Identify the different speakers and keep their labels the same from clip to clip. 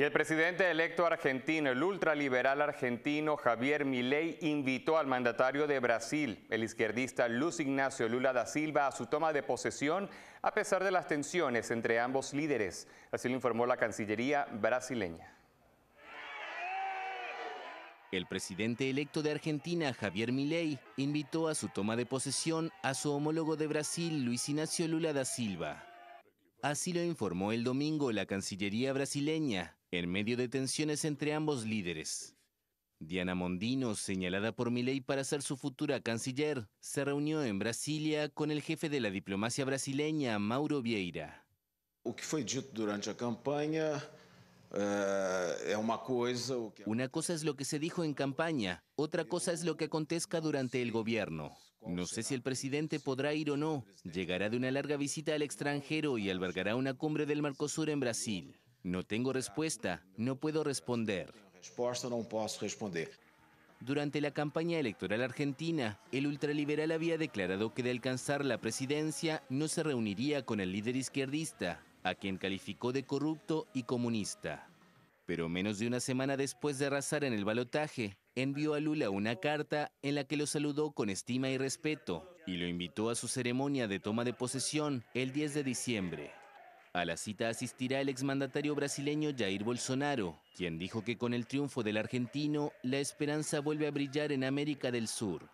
Speaker 1: Y el presidente electo argentino, el ultraliberal argentino Javier Milei, invitó al mandatario de Brasil, el izquierdista Luis Ignacio Lula da Silva, a su toma de posesión a pesar de las tensiones entre ambos líderes. Así lo informó
Speaker 2: la Cancillería brasileña. El presidente electo de Argentina, Javier Milei, invitó a su toma de posesión a su homólogo de Brasil, Luis Ignacio Lula da Silva. Así lo informó el domingo la Cancillería brasileña, en medio de tensiones entre ambos líderes. Diana Mondino, señalada por Milei para ser su futura canciller, se reunió en Brasilia con el jefe de la diplomacia brasileña, Mauro Vieira. Una cosa es lo que se dijo en campaña, otra cosa es lo que acontezca durante el gobierno. No sé si el presidente podrá ir o no. Llegará de una larga visita al extranjero y albergará una cumbre del Mercosur en Brasil. No tengo respuesta, no puedo responder. Durante la campaña electoral argentina, el ultraliberal había declarado que de alcanzar la presidencia no se reuniría con el líder izquierdista, a quien calificó de corrupto y comunista. Pero menos de una semana después de arrasar en el balotaje, envió a Lula una carta en la que lo saludó con estima y respeto y lo invitó a su ceremonia de toma de posesión el 10 de diciembre. A la cita asistirá el exmandatario brasileño Jair Bolsonaro, quien dijo que con el triunfo del argentino, la esperanza vuelve a brillar en América del Sur.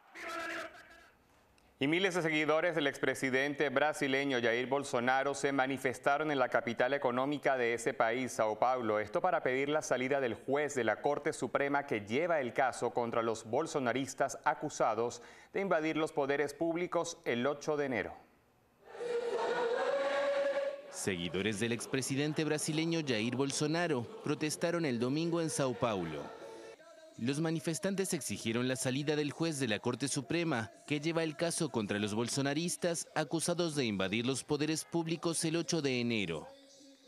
Speaker 2: Y miles de seguidores del
Speaker 1: expresidente brasileño Jair Bolsonaro se manifestaron en la capital económica de ese país, Sao Paulo. Esto para pedir la salida del juez de la Corte Suprema que lleva el caso contra los bolsonaristas acusados de invadir los poderes públicos el 8 de
Speaker 2: enero. Seguidores del expresidente brasileño Jair Bolsonaro protestaron el domingo en Sao Paulo. Los manifestantes exigieron la salida del juez de la Corte Suprema, que lleva el caso contra los bolsonaristas acusados de invadir los poderes públicos el 8 de enero.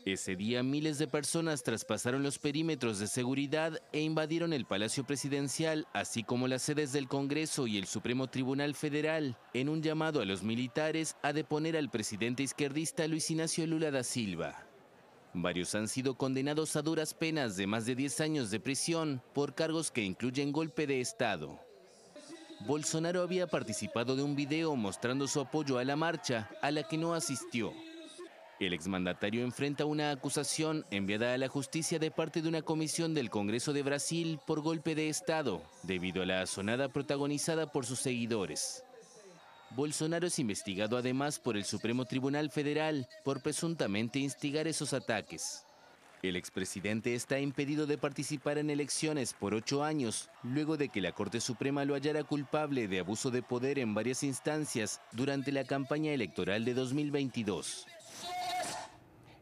Speaker 2: Ese día miles de personas traspasaron los perímetros de seguridad e invadieron el Palacio Presidencial, así como las sedes del Congreso y el Supremo Tribunal Federal, en un llamado a los militares a deponer al presidente izquierdista Luis Ignacio Lula da Silva. Varios han sido condenados a duras penas de más de 10 años de prisión por cargos que incluyen golpe de Estado. Bolsonaro había participado de un video mostrando su apoyo a la marcha, a la que no asistió. El exmandatario enfrenta una acusación enviada a la justicia de parte de una comisión del Congreso de Brasil por golpe de Estado, debido a la asonada protagonizada por sus seguidores. Bolsonaro es investigado además por el Supremo Tribunal Federal por presuntamente instigar esos ataques. El expresidente está impedido de participar en elecciones por ocho años, luego de que la Corte Suprema lo hallara culpable de abuso de poder en varias instancias durante la campaña electoral de 2022.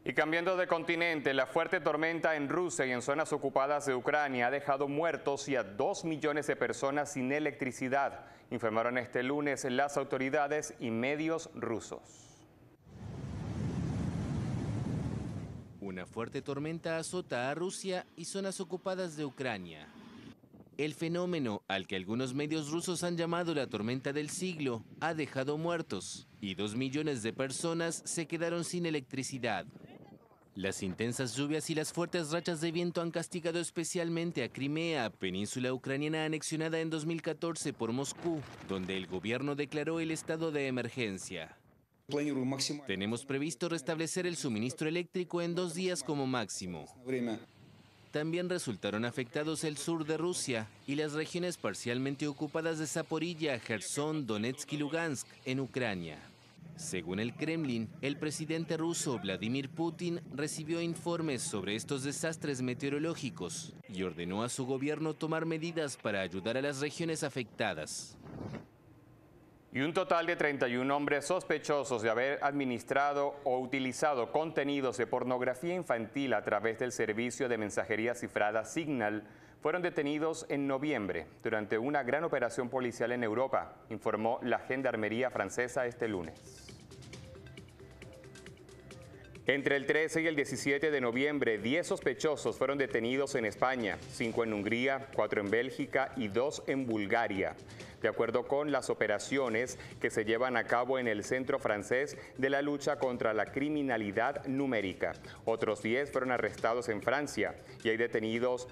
Speaker 2: Y cambiando de continente, la
Speaker 1: fuerte tormenta en Rusia y en zonas ocupadas de Ucrania ha dejado muertos y a dos millones de personas sin electricidad, informaron este lunes las autoridades y medios rusos.
Speaker 2: Una fuerte tormenta azota a Rusia y zonas ocupadas de Ucrania. El fenómeno, al que algunos medios rusos han llamado la tormenta del siglo, ha dejado muertos y dos millones de personas se quedaron sin electricidad. Las intensas lluvias y las fuertes rachas de viento han castigado especialmente a Crimea, península ucraniana anexionada en 2014 por Moscú, donde el gobierno declaró el estado de emergencia. Tenemos previsto restablecer el suministro eléctrico en dos días como máximo. También resultaron afectados el sur de Rusia y las regiones parcialmente ocupadas de Zaporilla, Kherson, Donetsk y Lugansk, en Ucrania. Según el Kremlin, el presidente ruso Vladimir Putin recibió informes sobre estos desastres meteorológicos y ordenó a su gobierno tomar medidas para ayudar a las regiones afectadas.
Speaker 1: Y un total de 31 hombres sospechosos de haber administrado o utilizado contenidos de pornografía infantil a través del servicio de mensajería cifrada Signal fueron detenidos en noviembre durante una gran operación policial en Europa, informó la Gendarmería francesa este lunes. Entre el 13 y el 17 de noviembre, 10 sospechosos fueron detenidos en España, 5 en Hungría, 4 en Bélgica y 2 en Bulgaria de acuerdo con las operaciones que se llevan a cabo en el Centro Francés de la Lucha contra la Criminalidad Numérica. Otros 10 fueron arrestados en Francia y hay detenidos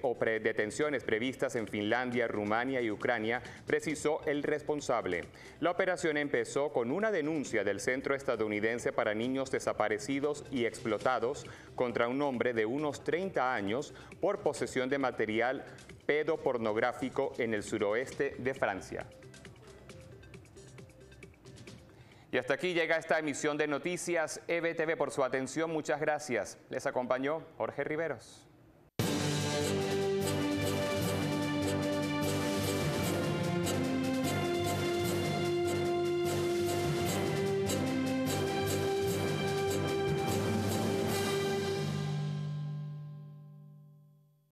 Speaker 1: o detenciones previstas en Finlandia, Rumania y Ucrania, precisó el responsable. La operación empezó con una denuncia del Centro Estadounidense para Niños Desaparecidos y Explotados contra un hombre de unos 30 años por posesión de material pedo pornográfico en el suroeste de Francia. Y hasta aquí llega esta emisión de noticias EBTV. Por su atención, muchas gracias. Les acompañó Jorge Riveros.